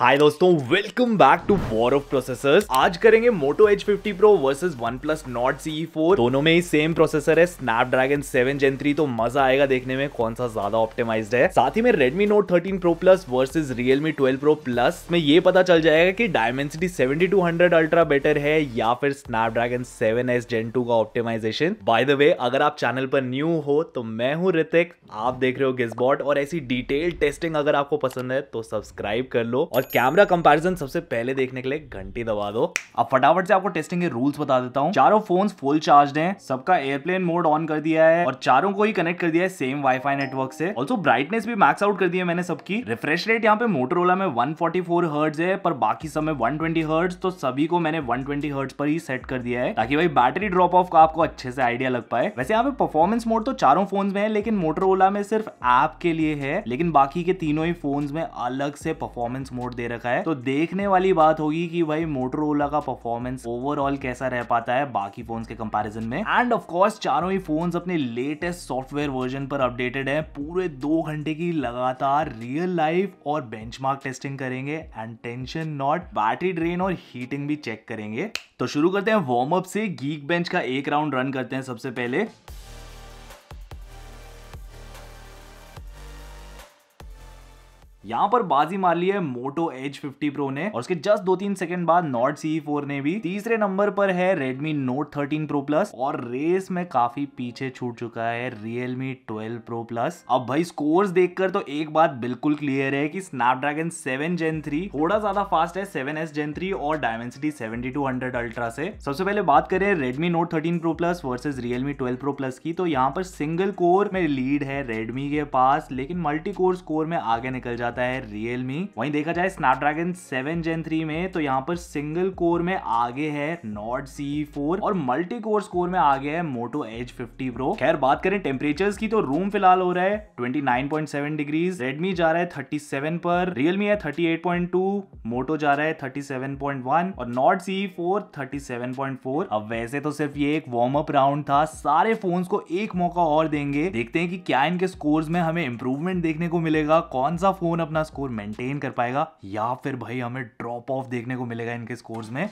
हाय दोस्तों welcome back to war of processors आज करेंगे Moto H fifty Pro versus OnePlus Nord CE four दोनों में ही सेम प्रोसेसर है स्नैपड्रैगन सेवन जेन थ्री तो मजा आएगा देखने में कौन सा ज्यादा ऑप्टिमाइज्ड है साथ ही में Redmi note thirteen pro Plus versus Realme twelve pro plus में ये पता चल जाएगा कि Dimensity seventy two hundred Ultra better है या फिर स्नैपड्रैगन एस जेन टू का ऑप्टिमाइजेशन बाय द वे अगर आप चैनल पर न्यू हो तो मैं हूँ ऋतिक आप देख रहे हो गिजबॉट और ऐसी डिटेल टेस्टिंग अगर आपको पसंद है तो सब्सक्राइब कर लो और कैमरा कंपैरिजन सबसे पहले देखने के लिए घंटी दबा दो अब फटाफट से आपको टेस्टिंग के रूल्स बता देता हूँ चारों फोन फुल चार्ज है सबका एयरप्लेन मोड ऑन कर दिया है और चारों को ही कनेक्ट कर दिया है सेम वाईफाई नेटवर्क से ऑल्सो ब्राइटनेस भी मैक्स आउट कर दिया है मैंने सबकी रिफ्रेश रेट यहाँ पे मोटरोला में वन फोर्टी है पर बाकी सब में ट्वेंटी हर्ट्ज तो सभी को मैंने वन ट्वेंटी पर ही सेट कर दिया है ताकि भाई बैटरी ड्रॉप ऑफ का आपको अच्छे से आइडिया लग पाए वैसे यहाँ पे परफॉर्मेंस मोड तो चारों फोन में है लेकिन मोटरोला में सिर्फ ऐप के लिए है लेकिन बाकी के तीनों ही फोन में अलग से परफॉर्मेंस मोड दे रखा है तो देखने वाली बात होगी कि भाई मोटरोला का परफॉर्मेंस ओवरऑल कैसा रह पाता है बाकी फोन के कंपेरिजन में एंड ऑफकोर्स चारों ही फोन अपने लेटेस्ट सॉफ्टवेयर वर्जन पर अपडेटेड है पूरे दो घंटे की लगातार रियल लाइफ और बेंच टेस्टिंग करेंगे and tension not battery drain और हीटिंग भी चेक करेंगे तो शुरू करते हैं वार्म अप से गीक बेंच का एक राउंड रन करते हैं सबसे पहले यहाँ पर बाजी मार ली है मोटो एच फिफ्टी प्रो ने और उसके जस्ट दो तीन सेकंड बाद नॉट सी फोर ने भी तीसरे नंबर पर है Redmi note thirteen pro Plus और रेस में काफी पीछे छूट चुका है रियलमी ट्वेल्व प्रो प्लस अब भाई स्कोर्स देखकर तो एक बात बिल्कुल क्लियर है कि स्नैपड्रैगन सेवन जेन थ्री थोड़ा ज्यादा फास्ट है सेवन एस जेन थ्री और Dimensity seventy two hundred Ultra से सबसे पहले बात करें Redmi note thirteen pro Plus versus Realme twelve pro Plus की तो यहाँ पर सिंगल कोर में लीड है रेडमी के पास लेकिन मल्टी कोर स्कोर में आगे निकल जाता जाता है रियलमी वहीं देखा जाए स्नैपड्रैगन सेवन जेन थ्री में तो यहाँ पर सिंगल कोर में आगे है नॉट सी फोर और मल्टी कोर स्कोर में आगे है मोटो एच फिफ्टी प्रो खैर बात करें टेम्परेचर की तो रूम फिलहाल हो रहा है twenty nine point seven degrees Redmi जा रहा है थर्टी सेवन पर रियलमी है thirty eight point two Moto जा रहा है थर्टी सेवन पॉइंट वन और Nord CE four thirty seven point four अब वैसे तो सिर्फ ये एक वार्म अप राउंड था सारे फोन्स को एक मौका और देंगे देखते हैं कि क्या इनके स्कोर्स में हमें इंप्रूवमेंट देखने को मिलेगा कौन सा फोन अपना स्कोर मेंटेन कर पाएगा या फिर भाई हमें ड्रॉप ऑफ देखने को मिलेगा इनके स्कोर्स में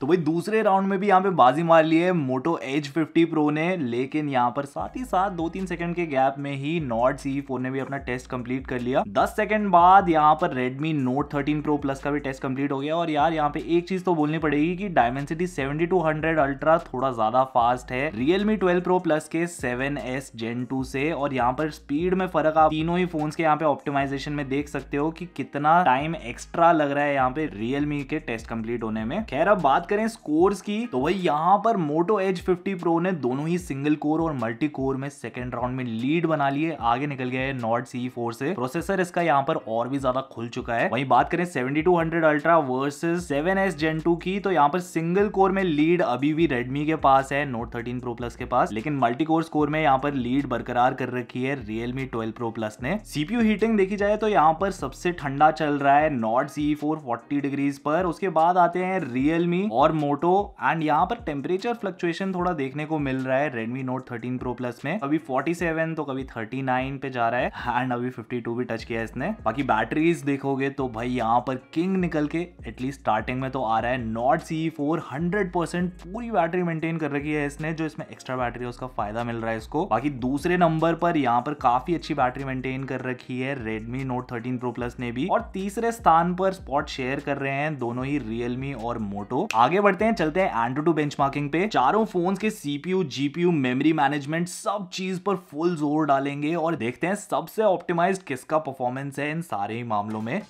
तो भाई दूसरे राउंड में भी यहाँ पे बाजी मार ली है मोटो एच फिफ्टी प्रो ने लेकिन यहाँ पर साथ ही साथ दो तीन सेकंड के गैप में ही नॉट सी फोर ने भी अपना टेस्ट कंप्लीट कर लिया दस सेकंड बाद यहाँ पर Redmi note thirteen pro plus का भी टेस्ट कंप्लीट हो गया और यार यहाँ पे एक चीज तो बोलनी पड़ेगी कि Dimensity seventy two hundred Ultra थोड़ा ज्यादा फास्ट है रियलमी ट्वेल्व प्रो प्लस के सेवन एस जेन टू से और यहाँ पर स्पीड में फर्क आप तीनों ही फोन के यहाँ पे ऑप्टिमाइजेशन में देख सकते हो कि कितना टाइम एक्स्ट्रा लग रहा है यहाँ पे रियलमी के टेस्ट कंप्लीट होने में खैर अब बात करें स्कोर्स की तो वही यहाँ पर मोटो एज 50 प्रो ने दोनों ही सिंगल कोर और मल्टी कोर में सेकेंड राउंड में लीड बना लिए आगे निकल गया है नॉट सी फोर से प्रोसेसर इसका यहाँ पर और भी ज्यादा खुल चुका है वही बात करें seventy two hundred Ultra versus seven S Gen two की तो यहाँ पर सिंगल कोर में लीड अभी भी रेडमी के पास है नोट थर्टीन प्रो प्लस के पास लेकिन मल्टी कोर स्कोर में यहाँ पर लीड बरकरार कर रखी है रियलमी ट्वेल्व प्रो प्लस ने सीपीयू हीटिंग देखी जाए तो यहाँ पर सबसे ठंडा चल रहा है Nord CE four forty degrees पर उसके बाद आते हैं रियलमी और मोटो एंड यहाँ पर टेम्परेचर फ्लक्चुएशन थोड़ा देखने को मिल रहा है Redmi note thirteen pro plus में कभी सेवन तो कभी थर्टी नाइन पे जा रहा है एंड अभी फिफ्टी टू भी टच किया इसने बाकी बैटरीज देखोगे तो भाई यहाँ पर किंग निकल के एटलीस्ट स्टार्टिंग में तो आ रहा है Nord CE four hundred percent पूरी बैटरी मेंटेन कर रखी है इसने जो इसमें एक्स्ट्रा बैटरी है उसका फायदा मिल रहा है इसको बाकी दूसरे नंबर पर यहाँ पर काफी अच्छी बैटरी मेंटेन कर रखी है Redmi note thirteen pro Plus ने भी और तीसरे स्थान पर स्पॉट शेयर कर रहे हैं दोनों ही रियलमी और मोटो आगे आगे बढ़ते हैं चलते हैं एंड्रो टू बेंचमार्किंग पे चारों फोन के सीपीयू जीपीयू मेमोरी मैनेजमेंट सब चीज पर फुल जोर डालेंगे और देखते हैं सबसे ऑप्टिमाइज किसका परफॉर्मेंस है इन सारे ही मामलों में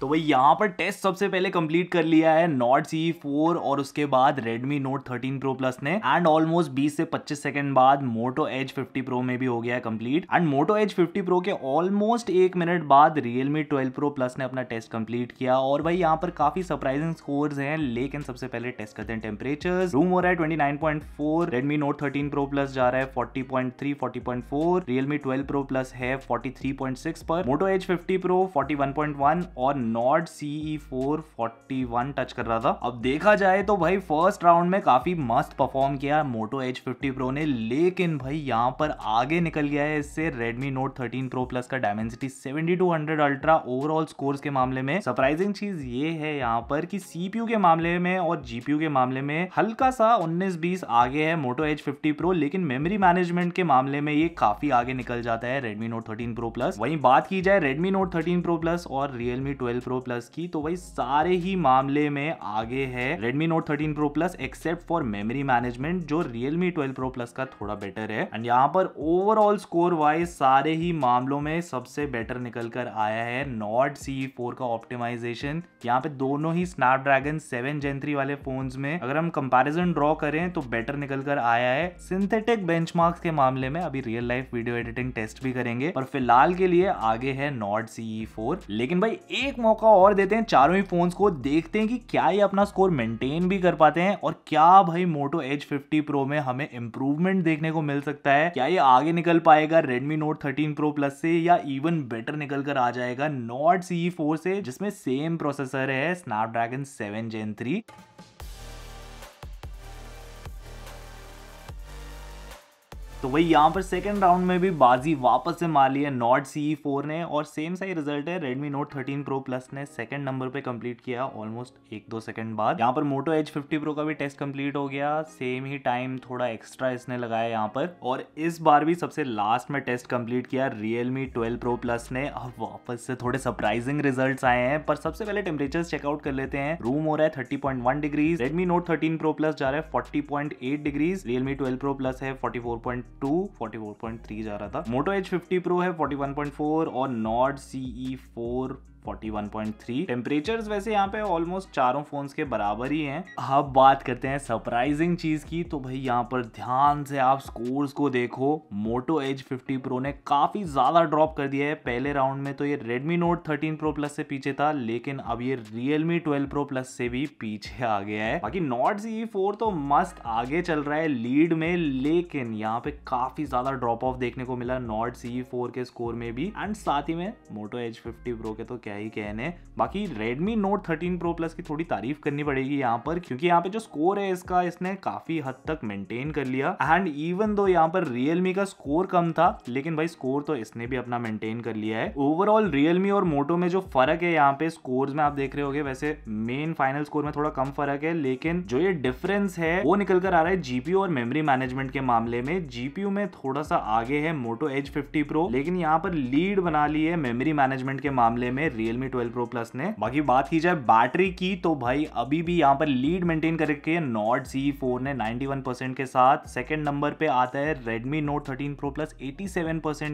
तो भाई यहाँ पर टेस्ट सबसे पहले कंप्लीट कर लिया है नॉट सी फोर और उसके बाद Redmi note thirteen pro Plus ने एंड ऑलमोस्ट 20 से 25 सेकंड बाद मोटो एज 50 प्रो में भी हो गया है complete and Moto Edge 50 Pro के ऑलमोस्ट एक मिनट बाद रियलमी 12 प्रो प्लस ने अपना टेस्ट कंप्लीट किया और भाई यहाँ पर काफी सरप्राइजिंग स्कोर है लेकिन सबसे पहले टेस्ट करते हैं टेम्परेचर रूम हो रहा है twenty Redmi note thirteen pro Plus जा रहा है forty point three Realme twelve pro Plus है फोर्टी पर Moto Edge fifty Pro forty और Nord CE four forty one touch कर रहा था अब देखा जाए तो भाई फर्स्ट राउंड में काफी मस्त परफॉर्म किया मोटो एच फिफ्टी प्रो ने लेकिन भाई यहाँ पर आगे निकल गया है इससे Redmi note thirteen pro plus का Dimensity seventy two hundred Ultra overall score के मामले में सरप्राइजिंग चीज ये है यहाँ पर कि सीपीयू के मामले में और जीपीयू के मामले में हल्का सा उन्नीस बीस आगे है मोटो एच फिफ्टी प्रो लेकिन मेमोरी मैनेजमेंट के मामले में ये काफी आगे निकल जाता है Redmi note thirteen pro Plus वहीं बात की जाए Redmi note thirteen pro Plus और रियलमी ट्वेल्व 12 Pro Plus की तो वही सारे ही मामले में आगे है Redmi Note 13 Pro Plus except for memory management जो Realme 12 Pro Plus का थोड़ा बेटर है एंड यहाँ पर ओवरऑल स्कोर वाइज सारे ही मामलों में सबसे बेटर निकल कर आया है नॉट सी e का ऑप्टिमाइजेशन यहाँ पे दोनों ही स्नैपड्रैगन सेवन जेन थ्री वाले फोन में अगर हम कंपेरिजन ड्रॉ करें तो बेटर निकल कर आया है सिंथेटिक बेंच के मामले में अभी real life video editing test भी करेंगे पर फिलहाल के लिए आगे है नॉट सी फोर लेकिन भाई एक मौका और देते हैं चारों ही फोन्स को देखते हैं कि क्या ये अपना स्कोर मेंटेन भी कर पाते हैं और क्या भाई मोटो एच फिफ्टी प्रो में हमें इंप्रूवमेंट देखने को मिल सकता है क्या ये आगे निकल पाएगा Redmi note thirteen pro plus से या इवन बेटर निकल कर आ जाएगा नॉट सी फोर से जिसमें सेम प्रोसेसर है स्नैपड्रैगन सेवन जेन थ्री तो वही यहाँ पर सेकेंड राउंड में भी बाजी वापस से मार ली है नॉट सी फोर ने और सेम सा ही रिजल्ट है रेडमी नोट 13 प्रो प्लस ने सेकंड नंबर पे कंप्लीट किया ऑलमोस्ट एक दो सेकंड बाद यहाँ पर मोटो एच 50 प्रो का भी टेस्ट कंप्लीट हो गया सेम ही टाइम थोड़ा एक्स्ट्रा इसने लगाया यहाँ पर और इस बार भी सबसे लास्ट में टेस्ट कंप्लीट किया रियलमी ट्वेल्व प्रो प्लस ने अब वापस से थोड़े सरप्राइजिंग रिजल्ट आए हैं पर सबसे पहले टेम्परेचर चेकआउट कर लेते हैं रूम हो रहा है thirty point one degrees Redmi note thirteen pro Plus जा रहा है forty point eight degrees Realme twelve pro Plus है forty four point two forty four point three जा रहा था मोटो एच फिफ्टी प्रो है फोर्टी वन पॉइंट फोर और Nord CE four 41.3 temperature वैसे यहाँ पे ऑलमोस्ट चारों फोन के बराबर ही हैं अब बात करते हैं सरप्राइजिंग चीज की तो भाई यहाँ पर ध्यान से आप स्कोर्स को देखो मोटो एज 50 प्रो ने काफी ज्यादा ड्रॉप कर दिया है पहले राउंड में तो ये रेडमी नोट 13 प्रो प्लस से पीछे था लेकिन अब ये रियलमी 12 प्रो प्लस से भी पीछे आ गया है बाकी नॉट जी फोर तो मस्त आगे चल रहा है लीड में लेकिन यहाँ पे काफी ज्यादा ड्रॉप ऑफ देखने को मिला नॉट Nord फोर के स्कोर में भी एंड साथ ही में मोटो एज फिफ्टी प्रो के तो क्या ही कहने बाकी Redmi Note 13 Pro Plus की थोड़ी तारीफ करनी पड़ेगी यहाँ पर क्योंकि यहाँ पे जो स्कोर है इसका इसने काफी हद तक मेंटेन कर लिया एंड इवन दो यहाँ पर Realme का स्कोर कम था लेकिन भाई स्कोर तो इसने भी अपना मेंटेन कर लिया है ओवरऑल Realme और Moto में जो फर्क है यहाँ पे स्कोर में आप देख रहे हो वैसे मेन फाइनल स्कोर में थोड़ा कम फर्क है लेकिन जो ये डिफरेंस है वो निकल कर आ रहा है जीपी और मेमोरी मैनेजमेंट के मामले में जीपीयू में थोड़ा सा आगे है मोटो एच फिफ्टी प्रो लेकिन यहाँ पर लीड बना ली है मेमोरी मैनेजमेंट के मामले में रियलमी ट्वेल्व प्रो प्लस ने बाकी बात की जाए बैटरी की तो भाई अभी भी यहाँ पर लीड मेंटेन करके नॉट जी फोर ने नाइनटी के साथ सेकेंड नंबर पे आता है Redmi note thirteen pro Plus eighty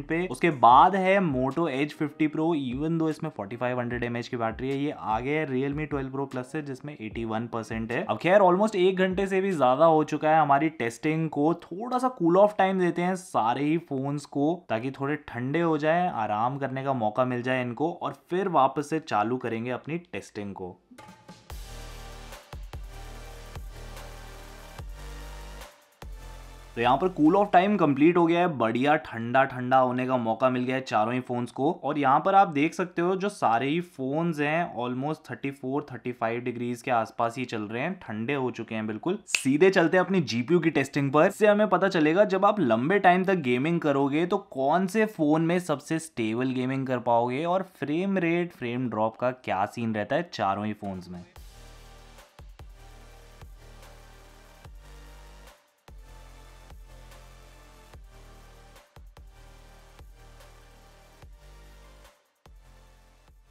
पे उसके बाद है Moto H fifty Pro even दो इसमें फोर्टी 4500 एमएच की बैटरी है ये आगे है रियलमी ट्वेल्व प्रो प्लस से जिसमें 81 परसेंट है अब खैर ऑलमोस्ट एक घंटे से भी ज्यादा हो चुका है हमारी टेस्टिंग को थोड़ा सा कूल ऑफ टाइम देते हैं सारे ही फोन्स को ताकि थोड़े ठंडे हो जाए आराम करने का मौका मिल जाए इनको और फिर वापस से चालू करेंगे अपनी टेस्टिंग को तो यहाँ पर कूल ऑफ टाइम कंप्लीट हो गया है बढ़िया ठंडा ठंडा होने का मौका मिल गया है चारों ही फोन्स को और यहाँ पर आप देख सकते हो जो सारे ही फोन्स हैं ऑलमोस्ट 34 35 डिग्रीज के आसपास ही चल रहे हैं ठंडे हो चुके हैं बिल्कुल सीधे चलते हैं अपनी जीपीयू की टेस्टिंग पर इससे हमें पता चलेगा जब आप लंबे टाइम तक गेमिंग करोगे तो कौन से फोन में सबसे स्टेबल गेमिंग कर पाओगे और फ्रेम रेट फ्रेम ड्रॉप का क्या सीन रहता है चारों ही फोन्स में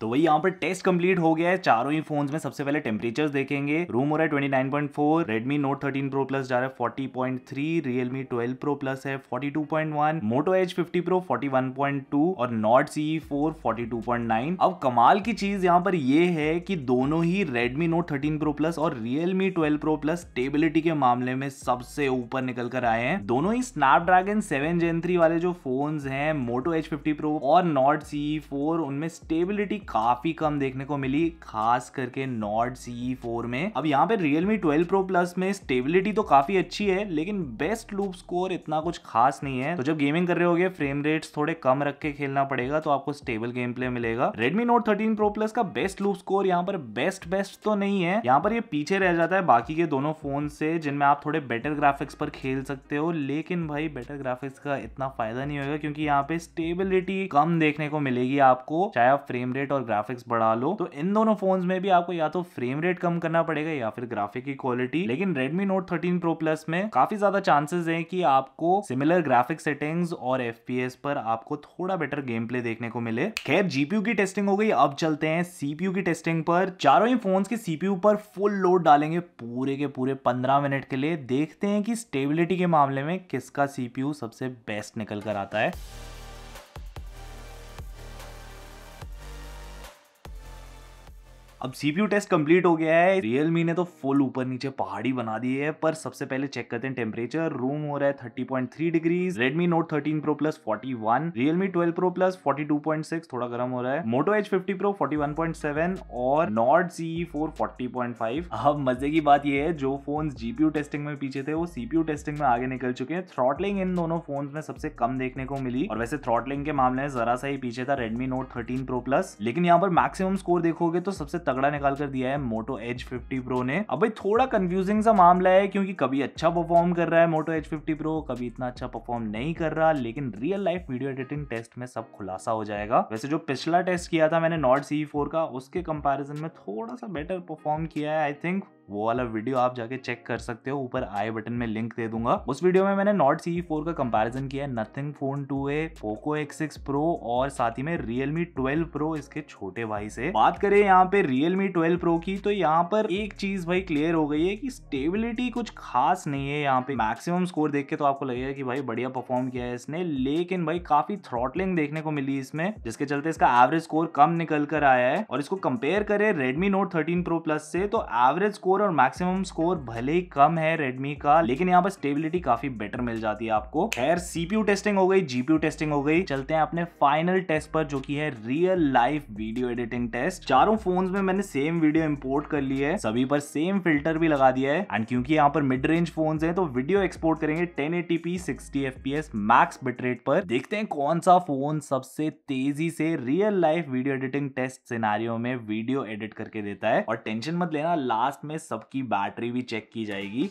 तो वही यहाँ पर टेस्ट कंप्लीट हो गया है चारों ही फोन में सबसे पहले टेम्परेचर देखेंगे रूम हो रहा है twenty Redmi note thirteen pro Plus जा रहा है forty point three Realme twelve pro Plus है forty two point one Moto H fifty Pro forty one point two और Nord CE four forty two point nine अब कमाल की चीज यहाँ पर यह है कि दोनों ही Redmi note thirteen pro Plus और Realme twelve pro Plus stability के मामले में सबसे ऊपर निकल कर आए हैं दोनों ही स्नैपड्रैगन सेवन जेन थ्री वाले जो फोन है मोटो एच फिफ्टी प्रो और नॉट सी फोर उनमें स्टेबिलिटी काफी कम देखने को मिली खास करके नॉट सी फोर में अब यहाँ पे रियलमी ट्वेल्व प्रो प्लस में स्टेबिलिटी तो काफी अच्छी है लेकिन बेस्ट लूप स्कोर इतना कुछ खास नहीं है तो जब गेमिंग कर रहे हो फ्रेम रेट्स थोड़े कम रख के खेलना पड़ेगा तो आपको स्टेबल गेम प्ले मिलेगा Redmi note thirteen pro plus का बेस्ट लूप स्कोर यहाँ पर बेस्ट बेस्ट तो नहीं है यहाँ पर ये पीछे रह जाता है बाकी के दोनों फोन से जिनमें आप थोड़े बेटर ग्राफिक्स पर खेल सकते हो लेकिन भाई बेटर ग्राफिक्स का इतना फायदा नहीं होगा क्योंकि यहाँ पे स्टेबिलिटी कम देखने को मिलेगी आपको चाहे आप फ्रेम रेट और ग्राफिक्स बढ़ा लो तो इन दोनों फोन में भी आपको या तो फ्रेम रेट कम करना पड़ेगा या फिर ग्राफिक की क्वालिटी लेकिन Redmi note thirteen pro plus में काफी ज्यादा चांसेस है कि आपको सिमिलर ग्राफिक सेटिंग्स और एफ पर आपको थोड़ा बेटर गेम प्ले देखने को मिले खैर जीपीयू की टेस्टिंग हो गई अब चलते हैं सीपीयू की टेस्टिंग पर चारों ही फोन के सीपीयू पर फुल लोड डालेंगे पूरे के पूरे पंद्रह मिनट के लिए देखते हैं कि स्टेबिलिटी के मामले में किसका सीपीयू सबसे बेस्ट निकल कर आता है अब सीपीयू टेस्ट कंप्लीट हो गया है रियलमी ने तो फुल ऊपर नीचे पहाड़ी बना दी है पर सबसे पहले चेक करते हैं टेम्परेचर रूम हो रहा है thirty point three degree Redmi note thirteen pro plus forty one Realme twelve pro plus forty two point six थोड़ा गर्म हो रहा है Moto H fifty pro seven और Nord CE four forty point five अब मजे की बात यह है जो फोन जीपीयू टेस्टिंग में पीछे थे वो सीपीयू टेस्टिंग में आगे निकल चुके हैं थ्रॉटलिंग इन दोनों फोन में सबसे कम देखने को मिली और वैसे थ्रॉटलिंग के मामले में जरा सा ही पीछे था Redmi note thirteen pro plus लेकिन यहाँ पर मैक्सिमम स्कोर देखोगे तो सबसे तगड़ा निकाल कर दिया है मोटो एच फिफ्टी प्रो ने अब भाई थोड़ा कंफ्यूजिंग सा मामला है क्योंकि कभी अच्छा परफॉर्म कर रहा है मोटो एच फिफ्टी प्रो कभी इतना अच्छा परफॉर्म नहीं कर रहा लेकिन real life video editing test में सब खुलासा हो जाएगा वैसे जो पिछला टेस्ट किया था मैंने नॉट सी e का उसके कंपेरिजन में थोड़ा सा बेटर परफॉर्म किया है आई थिंक वो वाला वीडियो आप जाके चेक कर सकते हो ऊपर आई बटन में लिंक दे दूंगा उस वीडियो में मैंने नॉट सी फोर का कंपैरिजन किया है Nothing phone two a Poco X X pro और साथ ही में रियलमी ट्वेल्व प्रो इसके छोटे भाई से बात करें यहाँ पे रियलमी ट्वेल्व प्रो की तो यहाँ पर एक चीज भाई क्लियर हो गई है कि स्टेबिलिटी कुछ खास नहीं है यहाँ पे मैक्सिमम स्कोर देख के तो आपको लगेगा कि भाई बढ़िया परफॉर्म किया है इसने लेकिन भाई काफी थ्रॉटलिंग देखने को मिली इसमें जिसके चलते इसका एवरेज स्कोर कम निकल कर आया है और इसको कंपेयर करें Redmi note thirteen pro plus से तो एवरेज स्कोर स्कोर और मैक्सिमम स्कोर भले ही कम है रेडमी का लेकिन यहाँ पर स्टेबिलिटी काफी बेटर मिल जाती है आपको खैर सीपीयू टेस्टिंग हो गई जीपीयू टेस्टिंग हो गई चलते हैं अपने फाइनल टेस्ट पर जो की है real life video editing test चारों फोन में मैंने सेम वीडियो इम्पोर्ट कर ली है सभी पर सेम फिल्टर भी लगा दिया है एंड क्योंकि यहाँ पर मिड रेंज फोन है तो वीडियो एक्सपोर्ट करेंगे ten eighty p sixty max bitrate पर देखते हैं कौन सा फोन सबसे तेजी से real life video editing test सिनारियों में वीडियो एडिट करके देता है और टेंशन मत लेना लास्ट में सबकी बैटरी भी चेक की जाएगी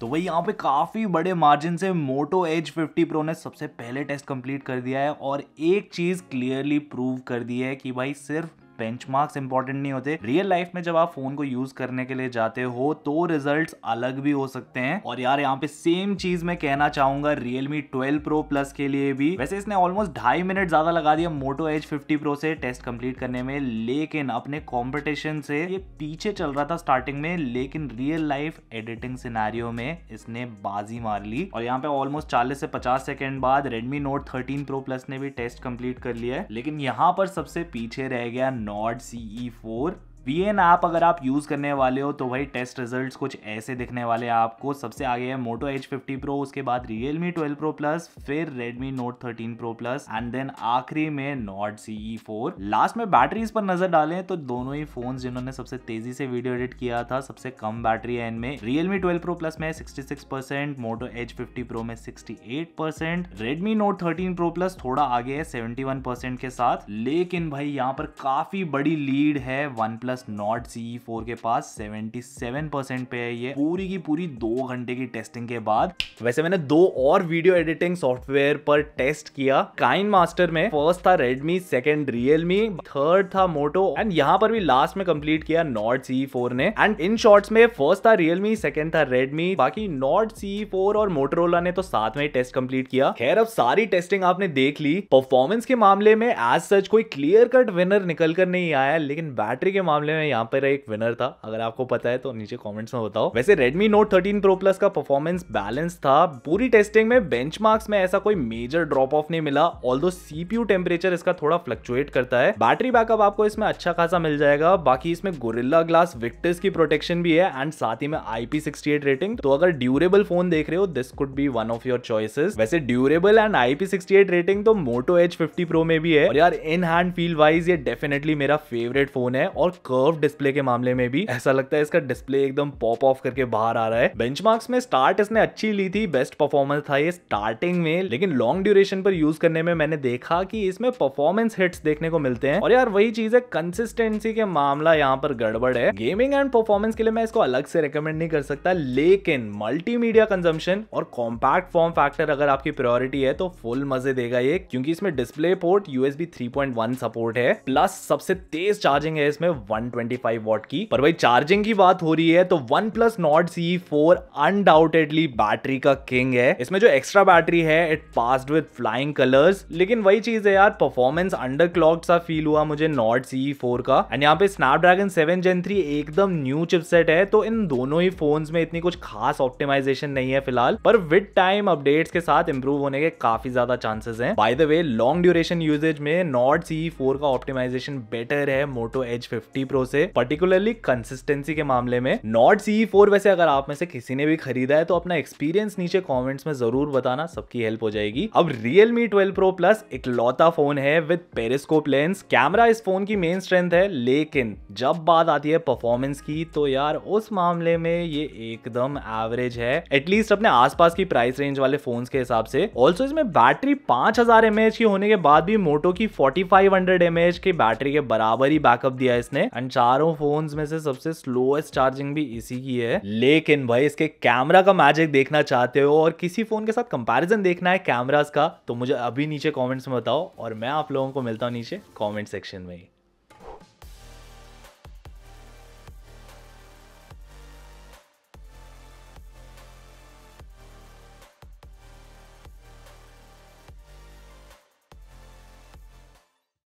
तो वही यहाँ पे काफ़ी बड़े मार्जिन से मोटो एज 50 प्रो ने सबसे पहले टेस्ट कंप्लीट कर दिया है और एक चीज़ क्लियरली प्रूव कर दी है कि भाई सिर्फ बेंच मार्क्स इंपॉर्टेंट नहीं होते रियल लाइफ में जब आप फोन को यूज करने के लिए जाते हो तो रिजल्ट अलग भी हो सकते हैं और यार यहाँ पे सेम चीज मैं कहना चाहूंगा रियलमी ट्वेल्व प्रो प्लस के लिए भी वैसे इसने ऑलमोस्ट ढाई मिनट ज्यादा लगा दिया मोटो एच फिफ्टी प्रो से टेस्ट कंप्लीट करने में लेकिन अपने कॉम्पिटिशन से ये पीछे चल रहा था स्टार्टिंग में लेकिन रियल लाइफ एडिटिंग सिनारियो में इसने बाजी मार ली और यहाँ पे ऑलमोस्ट 40 से 50 सेकेंड बाद Redmi Note 13 Pro Plus ने भी टेस्ट कंप्लीट कर लिया है लेकिन यहाँ पर सबसे पीछे रह गया Nord CE4 वीएन आप अगर आप यूज़ करने वाले हो तो भाई टेस्ट रिजल्ट्स कुछ ऐसे दिखने वाले आपको सबसे आगे है मोटो एच फिफ्टी प्रो उसके बाद Realme twelve pro plus फिर Redmi note thirteen pro plus and then आखिरी में नॉट सीई फोर लास्ट में बैटरीज पर नजर डालें तो दोनों ही फोन जिन्होंने सबसे तेजी से वीडियो एडिट किया था सबसे कम बैटरी है इनमें Realme twelve pro plus में sixty six percent Moto H fifty pro में sixty eight percent Redmi note thirteen pro plus थोड़ा आगे है सेवेंटी वन परसेंट के साथ लेकिन भाई यहाँ पर काफी बड़ी लीड है OnePlus plus Nord CE four के पास 77 परसेंट पे है ये पूरी की पूरी दो घंटे की टेस्टिंग के बाद वैसे मैंने दो और वीडियो एडिटिंग सॉफ्टवेयर पर टेस्ट किया काइन मास्टर में फर्स्ट था रेडमी सेकेंड रियलमी थर्ड था मोटो एंड यहाँ पर भी लास्ट में कंप्लीट किया नॉट सी ने एंड इन शॉर्ट्स में फर्स्ट था रियलमी सेकेंड था रेडमी बाकी नॉट सी और मोटरोला ने तो साथ में टेस्ट कंप्लीट किया खैर अब सारी टेस्टिंग आपने देख ली परफॉर्मेंस के मामले में एज सच कोई क्लियर कट विनर निकल कर नहीं आया लेकिन बैटरी के मामले मामले में यहाँ पर एक विनर था अगर आपको पता है तो नीचे कॉमेंट्स में बताओ वैसे Redmi note thirteen pro plus का परफॉर्मेंस बैलेंस था पूरी टेस्टिंग में बेंच में ऐसा कोई मेजर ड्रॉप ऑफ नहीं मिला ऑल दो सीपीयू टेम्परेचर इसका थोड़ा फ्लक्चुएट करता है बैटरी बैकअप आपको इसमें अच्छा खासा मिल जाएगा बाकी इसमें गोरिल्ला ग्लास विक्टर्स की प्रोटेक्शन भी है एंड साथ ही में IP68 रेटिंग तो अगर ड्यूरेबल फोन देख रहे हो this could be one of your choices वैसे ड्यूरेबल एंड IP68 रेटिंग तो Moto Edge 50 Pro में भी है और यार इन हैंड फील वाइज ये डेफिनेटली मेरा फेवरेट फोन है और कर्व डिस्प्ले के मामले में भी ऐसा लगता है इसका डिस्प्ले एकदम पॉप ऑफ करके बाहर आ रहा है बेंच में स्टार्ट इसने अच्छी ली थी बेस्ट परफॉर्मेंस था ये स्टार्टिंग में लेकिन लॉन्ग ड्यूरेशन पर यूज करने में मैंने देखा कि इसमें परफॉर्मेंस हिट्स देखने को मिलते हैं और यार वही चीज है कंसिस्टेंसी के मामला यहाँ पर गड़बड़ है गेमिंग एंड परफॉर्मेंस के लिए मैं इसको अलग से रिकमेंड नहीं कर सकता लेकिन मल्टीमीडिया कंजम्पशन और कॉम्पैक्ट फॉर्म फैक्टर अगर आपकी प्रायोरिटी है तो फुल मजे देगा ये क्योंकि इसमें डिस्प्ले पोर्ट यूएसबी 3.1 सपोर्ट है प्लस सबसे तेज चार्जिंग है इसमें वन 125 वॉट की पर भाई चार्जिंग की बात हो रही है तो OnePlus Nord CE four undoubtedly battery का किंग है इसमें जो एक्स्ट्रा बैटरी है it passed with flying colours लेकिन वही चीज है यार परफॉर्मेंस अंडर क्लॉक सा फील हुआ मुझे नॉट सी फोर का एंड यहाँ पे स्नैपड्रैगन सेवन जेन थ्री एकदम न्यू चिपसेट है तो इन दोनों ही फोन में इतनी कुछ खास ऑप्टिमाइजेशन नहीं है फिलहाल पर विद टाइम अपडेट के साथ इंप्रूव होने के काफी ज्यादा चांसेस है by the way long duration usage में नॉट सी फोर का ऑप्टिमाइजेशन बेटर है मोटो एच फिफ्टी प्रो से पर्टिकुलरली कंसिस्टेंसी के मामले में नॉट सी फोर वैसे अगर आप में से किसी ने भी खरीदा है तो अपना एक्सपीरियंस नीचे कॉमेंट्स में जरूर बताना सबकी हेल्प हो जाएगी अब रियलमी ट्वेल्व प्रो प्लस एक लौता फोन है विद पेरिस्कोप लेंस कैमरा इस फोन की मेन स्ट्रेंथ है लेकिन जब बात आती है परफॉर्मेंस की तो यार उस मामले में ये एकदम एवरेज है एटलीस्ट अपने आसपास की प्राइस रेंज वाले फोन्स के हिसाब से ऑल्सो इसमें बैटरी 5000 हजार की होने के बाद भी मोटो की 4500 फाइव की बैटरी के बराबर ही बैकअप दिया इसने एंड चारों फोन में से सबसे स्लोएस्ट चार्जिंग भी इसी की है लेकिन भाई इसके कैमरा का मैजिक देखना चाहते हो और किसी फोन के साथ कंपैरिजन देखना है कैमराज का तो मुझे अभी नीचे कमेंट्स में बताओ और मैं आप लोगों को मिलता हूँ नीचे कमेंट सेक्शन में